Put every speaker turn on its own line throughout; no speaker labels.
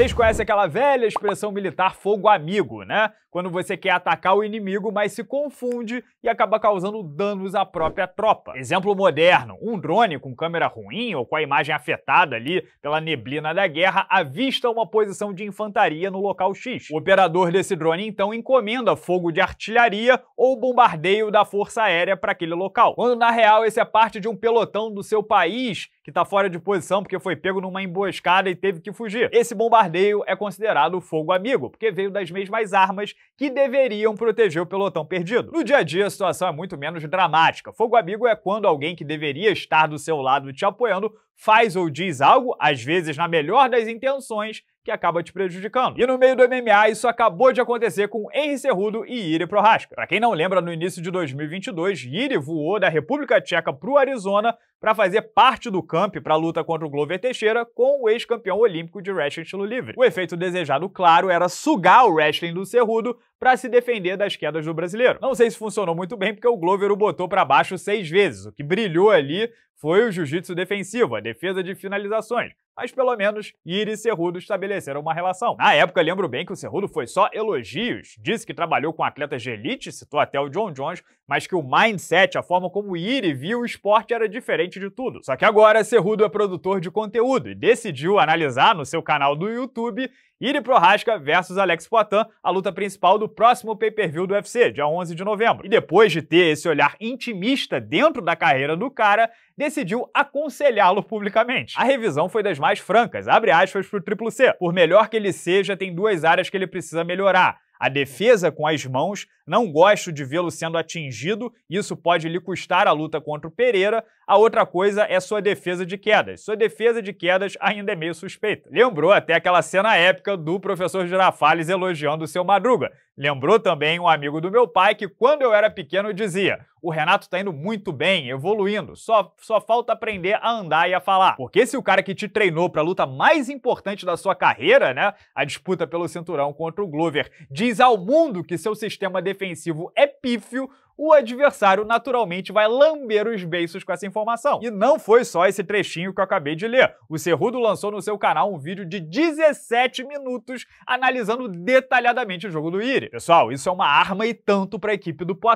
Vocês conhecem aquela velha expressão militar fogo amigo, né? Quando você quer atacar o inimigo, mas se confunde e acaba causando danos à própria tropa. Exemplo moderno: um drone com câmera ruim ou com a imagem afetada ali pela neblina da guerra avista uma posição de infantaria no local X. O operador desse drone então encomenda fogo de artilharia ou bombardeio da força aérea para aquele local. Quando na real esse é parte de um pelotão do seu país que está fora de posição porque foi pego numa emboscada e teve que fugir. Esse bombardeio bombardeio é considerado fogo amigo, porque veio das mesmas armas que deveriam proteger o pelotão perdido. No dia a dia, a situação é muito menos dramática. Fogo amigo é quando alguém que deveria estar do seu lado te apoiando faz ou diz algo, às vezes na melhor das intenções, que acaba te prejudicando. E no meio do MMA, isso acabou de acontecer com Henry Cerrudo e Iri Prohaska. Para quem não lembra, no início de 2022, Iri voou da República Tcheca para o Arizona para fazer parte do camp para a luta contra o Glover Teixeira com o ex-campeão olímpico de wrestling estilo livre. O efeito desejado, claro, era sugar o wrestling do Cerrudo para se defender das quedas do brasileiro. Não sei se funcionou muito bem porque o Glover o botou para baixo seis vezes, o que brilhou ali foi o jiu-jitsu defensivo, a defesa de finalizações, mas pelo menos Iri e Cerrudo estabeleceram uma relação. Na época, lembro bem que o Cerrudo foi só elogios, disse que trabalhou com atletas de elite, citou até o John Jones, mas que o mindset, a forma como Iri via o esporte era diferente de tudo. Só que agora Cerrudo é produtor de conteúdo e decidiu analisar no seu canal do YouTube Iri Prohaska versus Alex Poitin, a luta principal do próximo pay-per-view do UFC, dia 11 de novembro. E depois de ter esse olhar intimista dentro da carreira do cara, decidiu aconselhá-lo publicamente. A revisão foi das mais francas, abre aspas pro Triple C. Por melhor que ele seja, tem duas áreas que ele precisa melhorar a defesa com as mãos, não gosto de vê-lo sendo atingido, isso pode lhe custar a luta contra o Pereira. A outra coisa é sua defesa de quedas. Sua defesa de quedas ainda é meio suspeita. Lembrou até aquela cena épica do professor Girafales elogiando o seu Madruga. Lembrou também um amigo do meu pai que, quando eu era pequeno, dizia: o Renato tá indo muito bem, evoluindo, só, só falta aprender a andar e a falar. Porque se o cara que te treinou para a luta mais importante da sua carreira, né, a disputa pelo cinturão contra o Glover, diz diz ao mundo que seu sistema defensivo é pífio, o adversário naturalmente vai lamber os beiços com essa informação. E não foi só esse trechinho que eu acabei de ler. O Cerrudo lançou no seu canal um vídeo de 17 minutos analisando detalhadamente o jogo do Iri. Pessoal, isso é uma arma e tanto para a equipe do Poitin.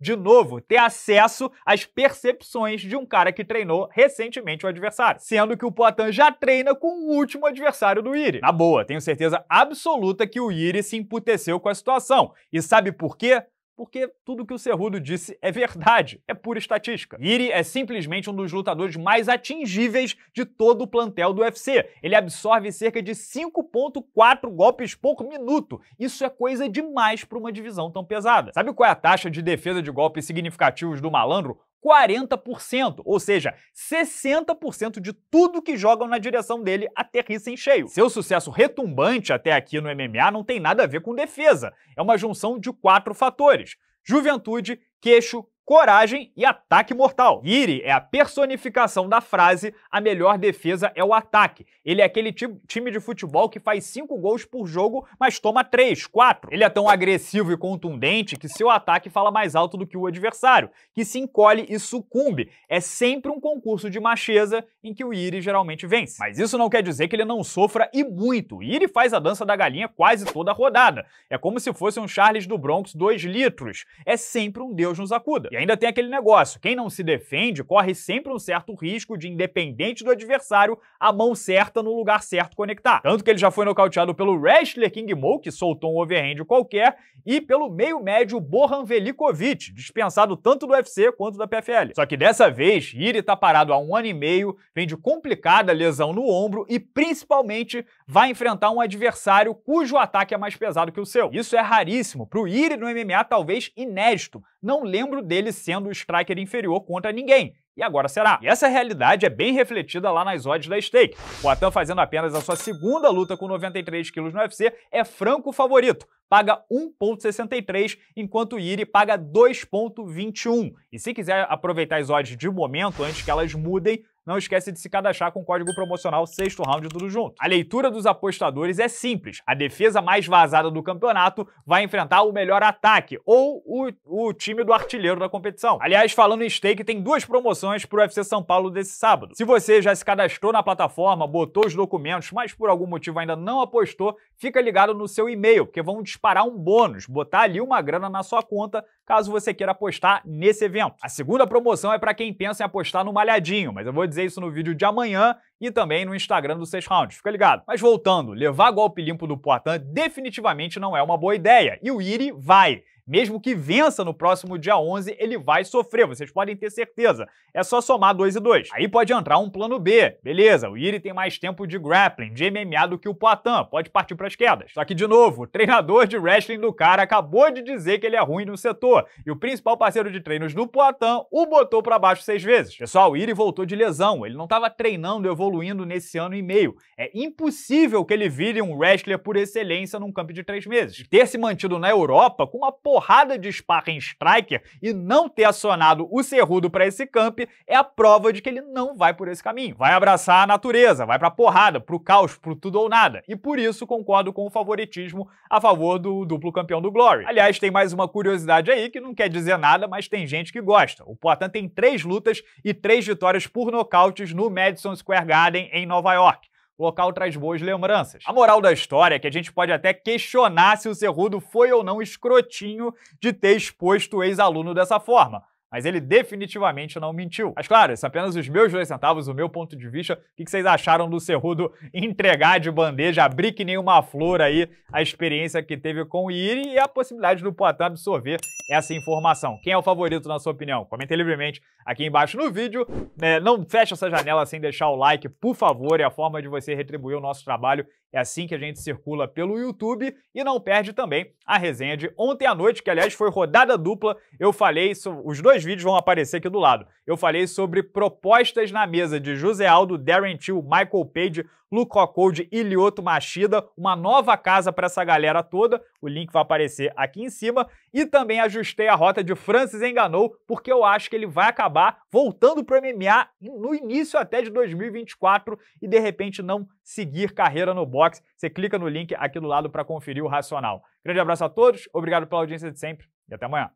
De novo, ter acesso às percepções de um cara que treinou recentemente o adversário, sendo que o Poitin já treina com o último adversário do Iri. Na boa, tenho certeza absoluta que o Iri se emputeceu com a situação. E sabe por quê? porque tudo que o Cerrudo disse é verdade, é pura estatística. Iri é simplesmente um dos lutadores mais atingíveis de todo o plantel do UFC. Ele absorve cerca de 5.4 golpes por minuto. Isso é coisa demais para uma divisão tão pesada. Sabe qual é a taxa de defesa de golpes significativos do malandro? 40%, ou seja, 60% de tudo que jogam na direção dele aterrissa em cheio. Seu sucesso retumbante até aqui no MMA não tem nada a ver com defesa, é uma junção de quatro fatores: juventude, queixo, coragem e ataque mortal. Iri é a personificação da frase a melhor defesa é o ataque. Ele é aquele time de futebol que faz cinco gols por jogo, mas toma três, quatro. Ele é tão agressivo e contundente que seu ataque fala mais alto do que o adversário, que se encolhe e sucumbe. É sempre um concurso de macheza em que o Iri geralmente vence. Mas isso não quer dizer que ele não sofra e muito. Iri faz a dança da galinha quase toda rodada. É como se fosse um Charles do Bronx dois litros. É sempre um Deus nos acuda. E ainda tem aquele negócio: quem não se defende corre sempre um certo risco de, independente do adversário, a mão certa no lugar certo conectar. Tanto que ele já foi nocauteado pelo wrestler King Mo, que soltou um overhand qualquer, e pelo meio médio Boran Velikovic, dispensado tanto do UFC quanto da PFL. Só que dessa vez, Iri tá parado há um ano e meio, vem de complicada lesão no ombro e principalmente vai enfrentar um adversário cujo ataque é mais pesado que o seu. Isso é raríssimo, pro Iri no MMA talvez inédito, não lembro dele sendo o striker inferior contra ninguém. E agora será? E essa realidade é bem refletida lá nas odds da stake. Atan fazendo apenas a sua segunda luta com 93 quilos no UFC é franco favorito, paga 1,63, enquanto o Iri paga 2,21. E se quiser aproveitar as odds de momento antes que elas mudem, não esquece de se cadastrar com o código promocional sexto round tudo junto. A leitura dos apostadores é simples. A defesa mais vazada do campeonato vai enfrentar o melhor ataque ou o, o time do artilheiro da competição. Aliás, falando em stake, tem duas promoções pro UFC São Paulo desse sábado. Se você já se cadastrou na plataforma, botou os documentos, mas por algum motivo ainda não apostou, fica ligado no seu e-mail, porque vão disparar um bônus, botar ali uma grana na sua conta, caso você queira apostar nesse evento. A segunda promoção é para quem pensa em apostar no malhadinho, mas eu vou dizer isso no vídeo de amanhã e também no Instagram do Seis Rounds. Fica ligado. Mas voltando, levar golpe limpo do Poitin definitivamente não é uma boa ideia. E o Iri vai. Mesmo que vença no próximo dia 11, ele vai sofrer, vocês podem ter certeza. É só somar 2 e 2. Aí pode entrar um plano B. Beleza, o Iri tem mais tempo de grappling, de MMA do que o Poitin, pode partir para as quedas. Só que, de novo, o treinador de wrestling do cara acabou de dizer que ele é ruim no setor, e o principal parceiro de treinos do Poitin o botou para baixo seis vezes. Pessoal, o Iri voltou de lesão, ele não estava treinando evolução evoluindo nesse ano e meio. É impossível que ele vire um wrestler por excelência num campo de três meses. Ter se mantido na Europa com uma porrada de sparring striker e não ter acionado o serrudo para esse camp é a prova de que ele não vai por esse caminho. Vai abraçar a natureza, vai pra porrada, pro caos, pro tudo ou nada. E por isso concordo com o favoritismo a favor do duplo campeão do Glory. Aliás, tem mais uma curiosidade aí que não quer dizer nada, mas tem gente que gosta. O Poitin tem três lutas e três vitórias por nocautes no Madison Square Garden Garden, em Nova York. O local traz boas lembranças. A moral da história é que a gente pode até questionar se o Cerrudo foi ou não escrotinho de ter exposto o ex-aluno dessa forma. Mas ele definitivamente não mentiu. Mas claro, isso é apenas os meus dois centavos, o meu ponto de vista. O que vocês acharam do Cerrudo entregar de bandeja, abrir que nem uma flor aí a experiência que teve com o Iri e a possibilidade do Poitin absorver essa informação? Quem é o favorito na sua opinião? Comente livremente aqui embaixo no vídeo. É, não feche essa janela sem deixar o like, por favor. É a forma de você retribuir o nosso trabalho. É assim que a gente circula pelo YouTube. E não perde também a resenha de ontem à noite, que aliás foi rodada dupla. Eu falei, os dois mais vídeos vão aparecer aqui do lado. Eu falei sobre propostas na mesa de José Aldo, Darren Till, Michael Page, Luca Code e Lioto Machida, uma nova casa para essa galera toda. O link vai aparecer aqui em cima. E também ajustei a rota de Francis Enganou, porque eu acho que ele vai acabar voltando para o MMA no início até de 2024 e de repente não seguir carreira no boxe. Você clica no link aqui do lado para conferir o racional. Grande abraço a todos, obrigado pela audiência de sempre e até amanhã.